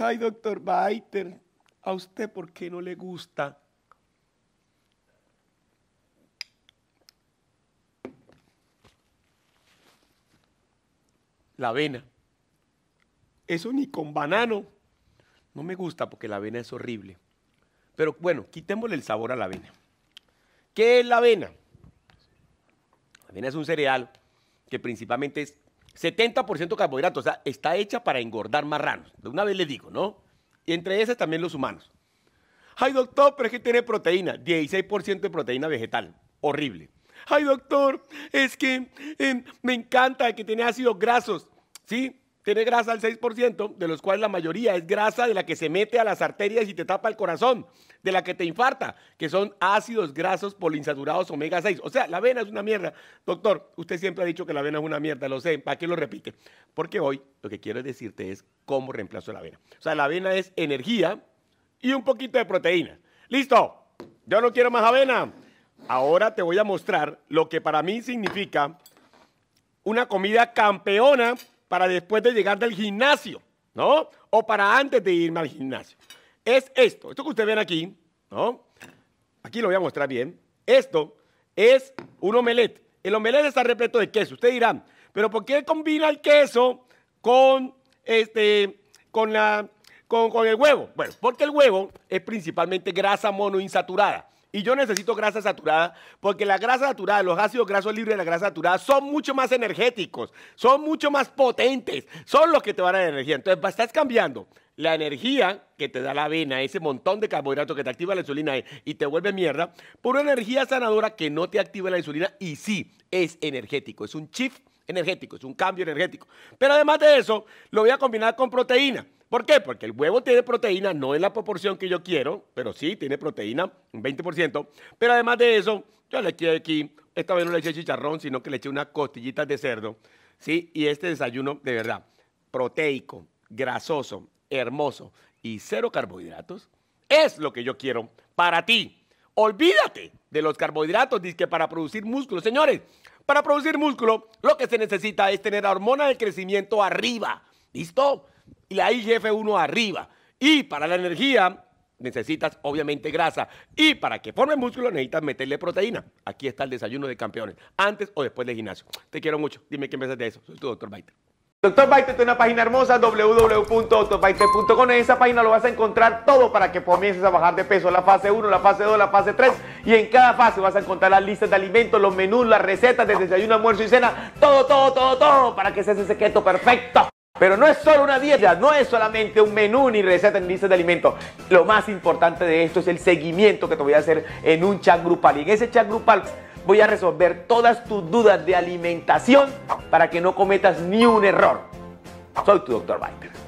Ay, doctor Baiter, ¿a usted por qué no le gusta? La avena. Eso ni con banano. No me gusta porque la avena es horrible. Pero bueno, quitémosle el sabor a la avena. ¿Qué es la avena? La avena es un cereal que principalmente es 70% carbohidratos, o sea, está hecha para engordar marranos. De una vez le digo, ¿no? Y entre esas también los humanos. Ay, doctor, pero es que tiene proteína, 16% de proteína vegetal. Horrible. Ay, doctor, es que em, me encanta que tiene ácidos grasos. ¿Sí? tiene grasa al 6%, de los cuales la mayoría es grasa de la que se mete a las arterias y te tapa el corazón, de la que te infarta, que son ácidos grasos polinsaturados omega 6. O sea, la avena es una mierda. Doctor, usted siempre ha dicho que la avena es una mierda, lo sé, ¿para qué lo repite? Porque hoy lo que quiero decirte es cómo reemplazo la avena. O sea, la avena es energía y un poquito de proteína. ¡Listo! Yo no quiero más avena. Ahora te voy a mostrar lo que para mí significa una comida campeona para después de llegar del gimnasio, ¿no? O para antes de irme al gimnasio. Es esto, esto que ustedes ven aquí, ¿no? Aquí lo voy a mostrar bien. Esto es un omelette. El omelette está repleto de queso. Ustedes dirán, pero ¿por qué combina el queso con, este, con el huevo? Bueno, porque el huevo es principalmente grasa monoinsaturada. Y yo necesito grasa saturada porque la grasa saturada, los ácidos grasos libres de la grasa saturada son mucho más energéticos, son mucho más potentes, son los que te van a dar energía. Entonces, estás cambiando la energía que te da la avena, ese montón de carbohidratos que te activa la insulina e y te vuelve mierda, por una energía sanadora que no te activa la insulina y sí, es energético, es un shift energético, es un cambio energético. Pero además de eso, lo voy a combinar con proteína. ¿Por qué? Porque el huevo tiene proteína, no en la proporción que yo quiero, pero sí tiene proteína, un 20%. Pero además de eso, yo le eché aquí, esta vez no le eché chicharrón, sino que le eché unas costillitas de cerdo, ¿sí? Y este desayuno, de verdad, proteico, grasoso, hermoso y cero carbohidratos, es lo que yo quiero para ti. Olvídate de los carbohidratos, dice que para producir músculo. Señores, para producir músculo lo que se necesita es tener la hormona de crecimiento arriba. ¿Listo? Y la IGF-1 arriba. Y para la energía necesitas obviamente grasa. Y para que forme músculo necesitas meterle proteína. Aquí está el desayuno de campeones, antes o después del gimnasio. Te quiero mucho. Dime qué piensas de eso. Soy tu doctor Baita. Doctor Baite tiene una página hermosa, www.doctorbaite.com. En esa página lo vas a encontrar todo para que comiences a bajar de peso. La fase 1, la fase 2, la fase 3. Y en cada fase vas a encontrar las listas de alimentos, los menús, las recetas de desayuno, almuerzo y cena. Todo, todo, todo, todo para que seas ese secreto perfecto. Pero no es solo una dieta, no es solamente un menú ni receta ni listas de alimentos. Lo más importante de esto es el seguimiento que te voy a hacer en un chat grupal. Y en ese chat grupal voy a resolver todas tus dudas de alimentación para que no cometas ni un error. Soy tu doctor Biden.